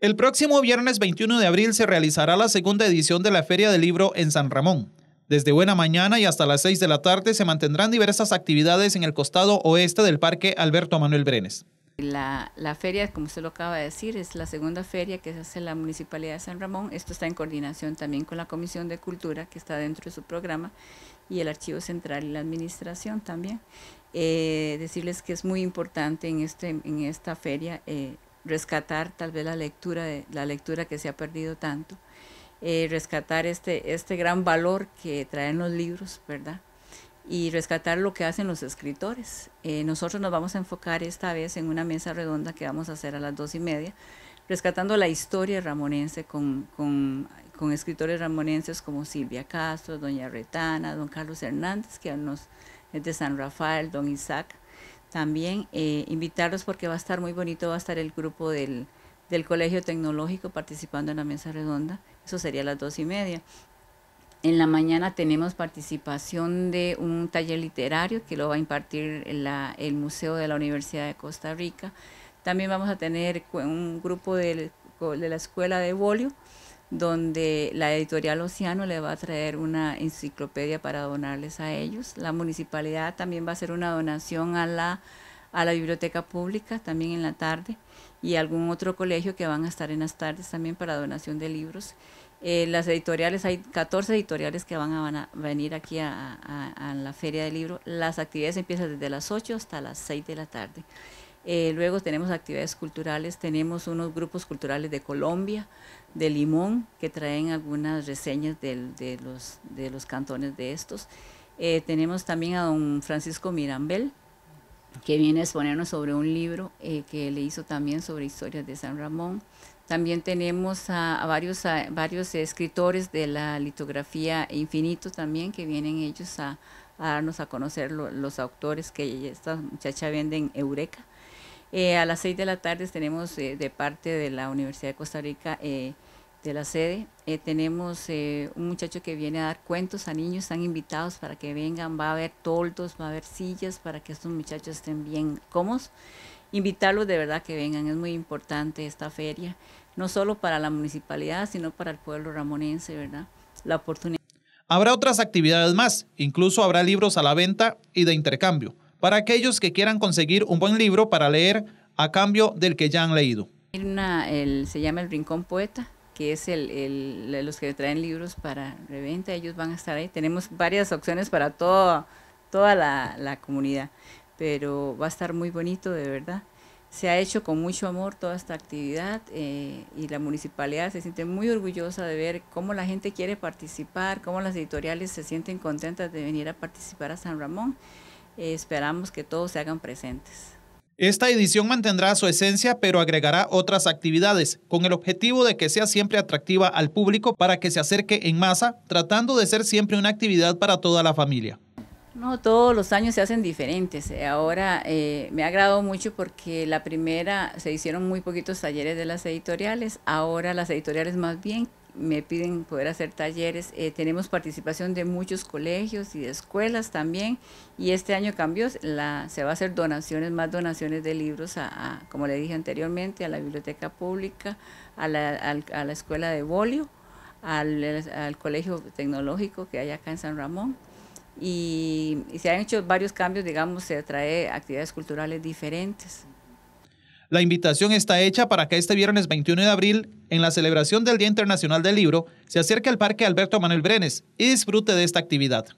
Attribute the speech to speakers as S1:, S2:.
S1: El próximo viernes 21 de abril se realizará la segunda edición de la Feria del Libro en San Ramón. Desde buena mañana y hasta las 6 de la tarde se mantendrán diversas actividades en el costado oeste del Parque Alberto Manuel Brenes.
S2: La, feria, como usted lo acaba de decir, es la segunda feria que se hace en la Municipalidad de San Ramón. Esto está en coordinación también con la Comisión de Cultura, que está dentro de su programa, y el Archivo Central y la Administración también. Eh, decirles que es muy importante en, este, en esta feria eh, rescatar tal vez la lectura, la lectura que se ha perdido tanto, eh, rescatar este, este gran valor que traen los libros, ¿verdad? Y rescatar lo que hacen los escritores. Eh, nosotros nos vamos a enfocar esta vez en una mesa redonda que vamos a hacer a las dos y media, rescatando la historia ramonense con, escritores ramonenses como Silvia Castro, Doña Retana, Don Carlos Hernández, que es de San Rafael, Don Isaac también eh, invitarlos porque va a estar muy bonito, va a estar el grupo del, del Colegio Tecnológico participando en la mesa redonda, eso sería a las dos y media. En la mañana tenemos participación de un taller literario que lo va a impartir el Museo de la Universidad de Costa Rica. También vamos a tener un grupo de, de la Escuela de Bolio, donde la editorial Oceano le va a traer una enciclopedia para donarles a ellos. La municipalidad también va a hacer una donación a la, biblioteca pública también en la tarde y algún otro colegio que van a estar en las tardes también para donación de libros. Eh, las editoriales, hay 14 editoriales que van a, van a venir aquí a, la feria de libro. Las actividades empiezan desde las 8 hasta las 6 de la tarde. Eh, luego tenemos actividades culturales, tenemos unos grupos culturales de Colombia, de Limón, que traen algunas reseñas de, los, de, los, cantones de estos. Eh, tenemos también a don Francisco Mirambel, que viene a exponernos sobre un libro eh, que le hizo también sobre historias de San Ramón. También tenemos a, varios, varios escritores de la litografía infinito también, que vienen ellos a, darnos a conocer los autores que esta muchacha vende en Eureka. Eh, a las 6 de la tarde tenemos eh, de parte de la Universidad de Costa Rica, eh, de la sede, eh, tenemos un muchacho que viene a dar cuentos a niños, están invitados para que vengan, va a haber toldos, va a haber sillas para que estos muchachos estén bien cómodos. Invitarlos de verdad que vengan, es muy importante esta feria, no solo para la municipalidad, sino para el pueblo ramonense, ¿verdad? La
S1: oportunidad. Habrá otras actividades más, incluso habrá libros a la venta y de intercambio para aquellos que quieran conseguir un buen libro para leer a cambio del que ya han leído.
S2: Una, se llama El Rincón Poeta, que es el, los que traen libros para reventa, ellos van a estar ahí. Tenemos varias opciones para toda toda la, comunidad, pero va a estar muy bonito, de verdad se ha hecho con mucho amor toda esta actividad eh, y la municipalidad se siente muy orgullosa de ver cómo la gente quiere participar, cómo las editoriales se sienten contentas de venir a participar a San Ramón esperamos que todos se hagan presentes.
S1: Esta edición mantendrá su esencia, pero agregará otras actividades, con el objetivo de que sea siempre atractiva al público para que se acerque en masa, tratando de ser siempre una actividad para toda la familia.
S2: No, todos los años se hacen diferentes. Eh, ahora eh, me ha agradado mucho porque la primera se hicieron muy poquitos talleres de las editoriales, ahora las editoriales más bien me piden poder hacer talleres. Eh, tenemos participación de muchos colegios y de escuelas también. Y este año cambió, se va a hacer donaciones, más donaciones de libros, a, como le dije anteriormente, a la biblioteca pública, a la, la escuela de Bolio, al, al, colegio tecnológico que hay acá en San Ramón. Y, y se han hecho varios cambios, digamos, se trae actividades culturales diferentes.
S1: La invitación está hecha para que este viernes 21 de abril, en la celebración del Día Internacional del Libro, se acerque al Parque Alberto Manuel Brenes y disfrute de esta actividad.